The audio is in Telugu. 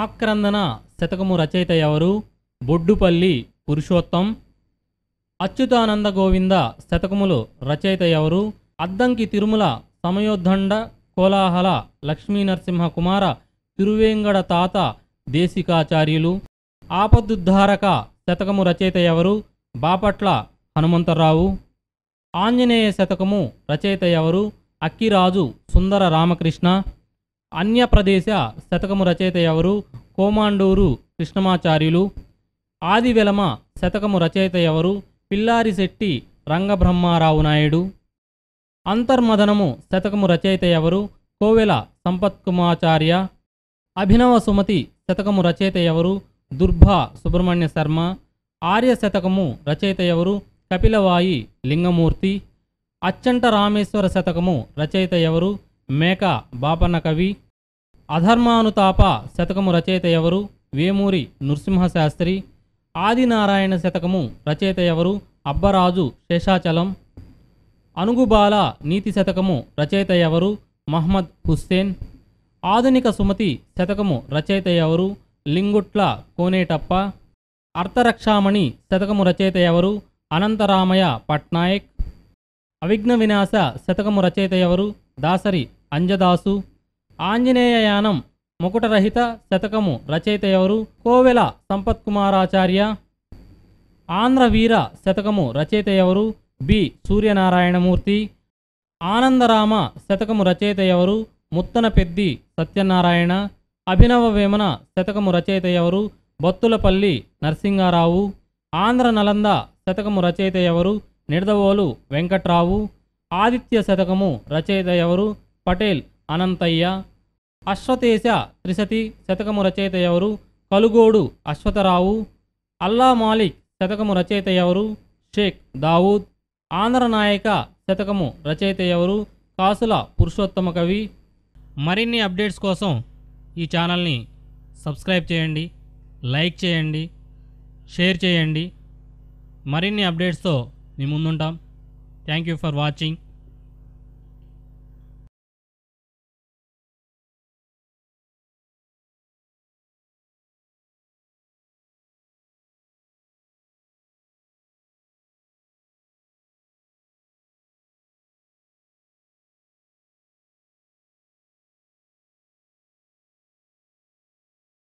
ఆక్రందన శతకము రచయిత ఎవరు బొడ్డుపల్లి పురుషోత్తం అచ్యుతానంద గోవింద శతకములు రచయిత ఎవరు అద్దంకి తిరుమల సమయోద్దండ కోలాహల లక్ష్మీ నరసింహ కుమార తిరువేంగడ తాత దేశికాచార్యులు ఆపదుద్ధారక శతకము రచయిత ఎవరు బాపట్ల హనుమంతరావు ఆంజనేయ శతకము రచయిత ఎవరు అక్కిరాజు సుందర రామకృష్ణ అన్యప్రదేశ శతకము రచయిత ఎవరు కోమాండూరు కృష్ణమాచార్యులు ఆదివెలమ శతకము రచయిత ఎవరు పిల్లారిశెట్టి రంగబ్రహ్మారావు నాయుడు అంతర్మదనము శతకము రచయిత ఎవరు కోవెల సంపత్కుమాచార్య అభినవ సుమతి శతకము రచయిత ఎవరు దుర్భ సుబ్రహ్మణ్య శర్మ ఆర్య శతకము రచయిత ఎవరు కపిలవాయి లింగమూర్తి అచ్చంట రామేశ్వర శతకము రచయిత ఎవరు మేక బాపన్న కవి అధర్మానుతాప శతకము రచయిత ఎవరు వేమూరి నృసింహశాస్త్రి ఆదినారాయణ శతకము రచయిత ఎవరు అబ్బరాజు శేషాచలం అనుగుబాల నీతి శతకము రచయిత ఎవరు మహ్మద్ హుస్సేన్ ఆధునిక సుమతి శతకము రచయిత ఎవరు లింగుట్ల కోనేటప్ప అర్థరక్షామణి శతకము రచయిత ఎవరు అనంతరామయ్య పట్నాయక్ అవిఘ్న వినాశ శతకము రచయిత ఎవరు దాసరి అంజదాసు ఆంజనేయ యానం ముకుటరహిత శతకము రచయిత ఎవరు కోవెల సంపత్ కుమారాచార్య ఆంధ్రవీర శతకము రచయిత ఎవరు బి సూర్యనారాయణమూర్తి ఆనందరామ శతకము రచయిత ఎవరు ముత్తన పెద్ది సత్యనారాయణ అభినవ వేమన శతకము రచయిత ఎవరు బత్తులపల్లి నరసింగారావు ఆంధ్ర నలంద శతకము రచయిత ఎవరు నిడదవోలు వెంకట్రావు ఆదిత్య శతకము రచయిత ఎవరు పటేల్ అనంతయ్య అశ్వతేశ త్రిశతి శతకము రచయిత ఎవరు కలుగోడు అశ్వతరావు అల్లా మాలిక్ శతకము రచయిత ఎవరు షేక్ దావూద్ ఆంధ్ర నాయక శతకము రచయిత ఎవరు కాసుల పురుషోత్తమ కవి మరిన్ని అప్డేట్స్ కోసం ఈ ఛానల్ని సబ్స్క్రైబ్ చేయండి లైక్ చేయండి షేర్ చేయండి మరిన్ని అప్డేట్స్తో మీ ముందుంటాం థ్యాంక్ యూ ఫర్ వాచింగ్